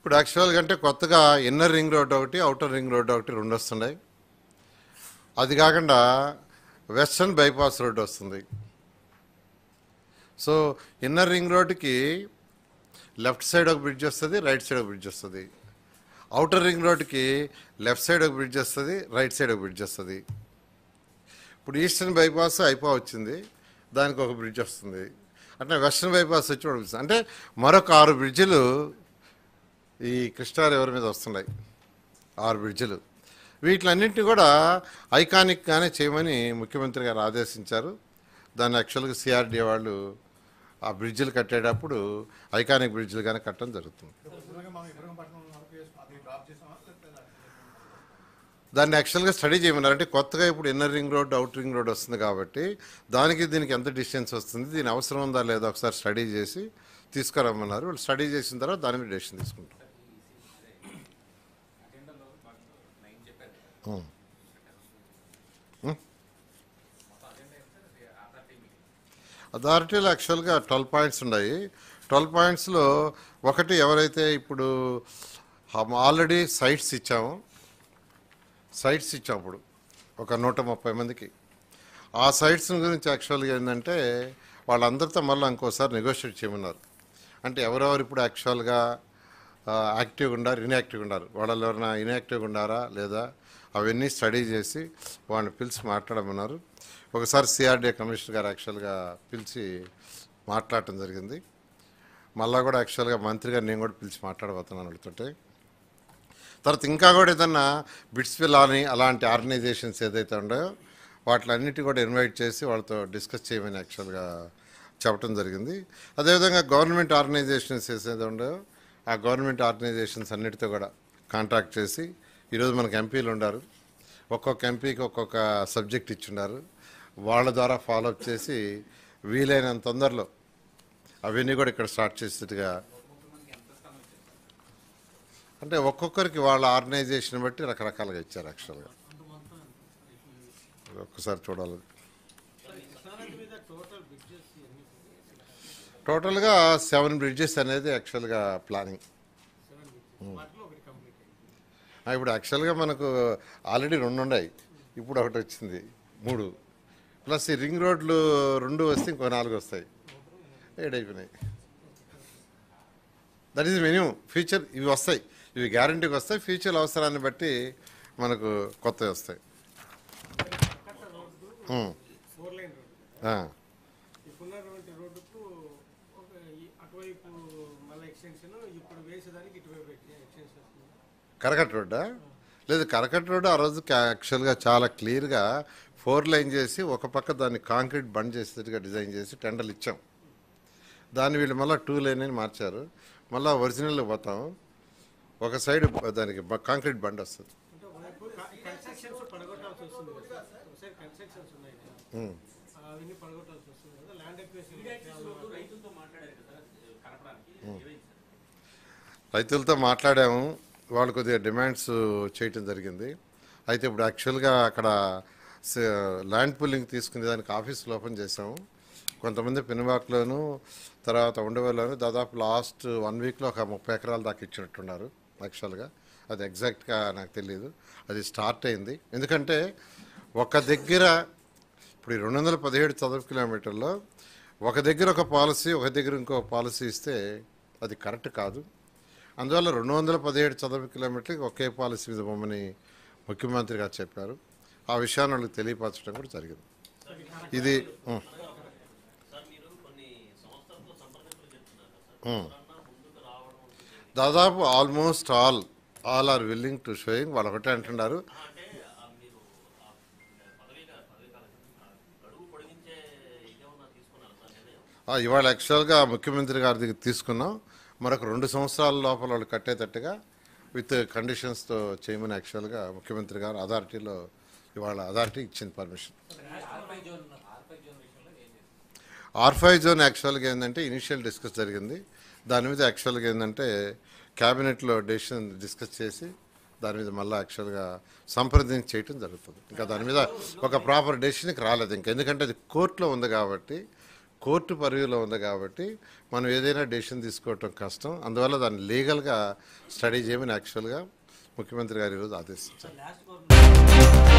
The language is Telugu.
ఇప్పుడు యాక్చువల్గా అంటే కొత్తగా ఇన్నర్ రింగ్ రోడ్ ఒకటి అవుటర్ రింగ్ రోడ్ ఒకటి రెండు వస్తున్నాయి అది కాకుండా వెస్ట్రన్ బైపాస్ రోడ్ వస్తుంది సో ఇన్నర్ రింగ్ రోడ్కి లెఫ్ట్ సైడ్ ఒక బ్రిడ్జ్ వస్తుంది రైట్ సైడ్ ఒక బ్రిడ్జ్ వస్తుంది అవుటర్ రింగ్ రోడ్కి లెఫ్ట్ సైడ్ ఒక బ్రిడ్జ్ వస్తుంది రైట్ సైడ్ ఒక బ్రిడ్జ్ వస్తుంది ఇప్పుడు ఈస్టర్న్ బైపాస్ అయిపో వచ్చింది దానికి ఒక బ్రిడ్జ్ వస్తుంది అంటే వెస్ట్రన్ బైపాస్ వచ్చి అంటే మరొక ఆరు బ్రిడ్జ్లు ఈ కృష్ణా రివర్ మీద వస్తున్నాయి ఆరు బ్రిడ్జ్లు వీటిలన్నింటినీ కూడా ఐకానిక్గానే చేయమని ముఖ్యమంత్రి గారు ఆదేశించారు దాన్ని యాక్చువల్గా సిఆర్డీఏ వాళ్ళు ఆ బ్రిడ్జ్లు కట్టేటప్పుడు ఐకానిక్ బ్రిడ్జ్లు కానీ కట్టడం జరుగుతుంది దాన్ని యాక్చువల్గా స్టడీ చేయమన్నారు అంటే కొత్తగా ఇప్పుడు inner ring road out ring road వస్తుంది కాబట్టి దానికి దీనికి ఎంత డిస్టెన్స్ వస్తుంది దీని అవసరం ఉందా లేదా ఒకసారి స్టడీ చేసి తీసుకురమ్మన్నారు వాళ్ళు స్టడీ చేసిన తర్వాత దాని మీద డెసిషన్ తీసుకుంటాం అథారిటీలు యాక్చువల్గా ట్వెల్వ్ పాయింట్స్ ఉన్నాయి ట్వెల్వ్ పాయింట్స్లో ఒకటి ఎవరైతే ఇప్పుడు ఆల్రెడీ సైట్స్ ఇచ్చామో సైట్స్ ఇచ్చాం ఇప్పుడు ఒక నూట ముప్పై మందికి ఆ సైట్స్ గురించి యాక్చువల్గా ఏంటంటే వాళ్ళందరితో మళ్ళీ ఇంకోసారి నెగోషియేట్ చేయమన్నారు అంటే ఎవరెవరు ఇప్పుడు యాక్చువల్గా యాక్టివ్గా ఉండారు ఇన్యాక్టివ్గా ఉండారు వాళ్ళు ఎవరైనా ఇన్యాక్టివ్గా ఉండారా లేదా అవన్నీ స్టడీ చేసి వాళ్ళని పిలిచి మాట్లాడమన్నారు ఒకసారి సిఆర్డీఏ కమిషనర్ గారు యాక్చువల్గా పిలిచి మాట్లాడటం జరిగింది మళ్ళా కూడా యాక్చువల్గా మంత్రి గారు నేను కూడా పిలిచి మాట్లాడబోతున్నాను వాళ్ళతో తర్వాత ఇంకా కూడా ఏదన్నా బిట్స్విల్ అని అలాంటి ఆర్గనైజేషన్స్ ఏదైతే ఉండో వాటిలన్నిటి కూడా ఇన్వైట్ చేసి వాళ్ళతో డిస్కస్ చేయమని యాక్చువల్గా చెప్పడం జరిగింది అదేవిధంగా గవర్నమెంట్ ఆర్గనైజేషన్స్ ఏదైతే ఉన్నాయో ఆ గవర్నమెంట్ ఆర్గనైజేషన్స్ అన్నిటితో కూడా కాంట్రాక్ట్ చేసి ఈరోజు మనకు ఎంపీలు ఉండారు ఒక్కొక్క ఎంపీకి ఒక్కొక్క సబ్జెక్ట్ ఇచ్చున్నారు వాళ్ళ ద్వారా ఫాలోఅప్ చేసి వీలైనంత తొందరలో అవన్నీ కూడా ఇక్కడ స్టార్ట్ చేసేట్టుగా అంటే ఒక్కొక్కరికి వాళ్ళ ఆర్గనైజేషన్ బట్టి రకరకాలుగా ఇచ్చారు యాక్చువల్గా ఒక్కసారి చూడాలి టోటల్గా సెవెన్ బ్రిడ్జెస్ అనేది యాక్చువల్గా ప్లానింగ్ ఇప్పుడు యాక్చువల్గా మనకు ఆల్రెడీ రెండు ఉన్నాయి ఇప్పుడు ఒకటి వచ్చింది మూడు ప్లస్ ఈ రింగ్ రోడ్లు రెండు వస్తే ఇంకో నాలుగు వస్తాయి ఏడైపోయినాయి దట్ ఈజ్ మినిమం ఫ్యూచర్ ఇవి వస్తాయి ఇవి గ్యారంటీకి వస్తాయి ఫ్యూచర్ అవసరాన్ని బట్టి మనకు కొత్తవి వస్తాయి అటువైపు మళ్ళీ ఎక్స్టెన్షన్ ఇప్పుడు వేసేదానికి ఇటువైపు ఎక్స్టెన్షన్ కరకట్ రోడ్డా లేదు కరకట్ రోడ్డు ఆ రోజు యాక్చువల్గా చాలా క్లియర్గా ఫోర్ లైన్ చేసి ఒక పక్క దాన్ని కాంక్రీట్ బండ్ చేసేట్టుగా డిజైన్ చేసి టెండర్లు ఇచ్చాం దాన్ని వీళ్ళు మళ్ళీ టూ లైన్ అని మార్చారు మళ్ళీ ఒరిజినల్ పోతాం ఒక సైడ్ దానికి కాంక్రీట్ బండ్ వస్తుంది రైతులతో మాట్లాడాము వాళ్ళు కొద్దిగా డిమాండ్స్ చేయటం జరిగింది అయితే ఇప్పుడు యాక్చువల్గా అక్కడ ల్యాండ్ పుల్లింగ్ తీసుకునే దానికి ఆఫీసులు ఓపెన్ చేసాము కొంతమంది పినివాక్లోను తర్వాత ఉండవేలోను దాదాపు లాస్ట్ వన్ వీక్లో ఒక ముప్పై ఎకరాలు దాకా ఇచ్చినట్టున్నారు యాక్చువల్గా అది ఎగ్జాక్ట్గా నాకు తెలియదు అది స్టార్ట్ అయింది ఎందుకంటే ఒక దగ్గర ఇప్పుడు రెండు వందల పదిహేడు చదువు కిలోమీటర్లో ఒక దగ్గర ఒక పాలసీ ఒక దగ్గర ఇంకో పాలసీ ఇస్తే అది కరెక్ట్ కాదు అందువల్ల రెండు వందల పదిహేడు చదరపు కిలోమీటర్లకి ఒకే పాలసీ మీద మమ్మల్ని ముఖ్యమంత్రి గారు చెప్పారు ఆ విషయాన్ని వాళ్ళకి తెలియపరచడం కూడా జరిగింది ఇది దాదాపు almost all all are willing to showing వాళ్ళు ఒకటే అంటున్నారు ఇవాళ యాక్చువల్గా ముఖ్యమంత్రి గారి దగ్గర తీసుకున్నాం మరొక రెండు సంవత్సరాల లోపల వాళ్ళు కట్టేటట్టుగా విత్ కండిషన్స్తో చేయమని యాక్చువల్గా ముఖ్యమంత్రి గారు అథారిటీలో ఇవాళ అథారిటీ ఇచ్చింది పర్మిషన్ ఆర్ఫై జోన్ యాక్చువల్గా ఏంటంటే ఇనిషియల్ డిస్కస్ జరిగింది దాని మీద యాక్చువల్గా ఏంటంటే క్యాబినెట్లో డెసిషన్ డిస్కస్ చేసి దాని మీద మళ్ళీ యాక్చువల్గా సంప్రదించి చేయటం జరుగుతుంది ఇంకా దాని మీద ఒక ప్రాపర్ డెసిషన్కి రాలేదు ఇంకా ఎందుకంటే అది కోర్టులో ఉంది కాబట్టి కోర్టు పరిధిలో ఉంది కాబట్టి మనం ఏదైనా డెసిషన్ తీసుకోవటం కష్టం అందువల్ల దాన్ని లీగల్గా స్టడీ చేయమని యాక్చువల్గా ముఖ్యమంత్రి గారు ఈరోజు ఆదేశించారు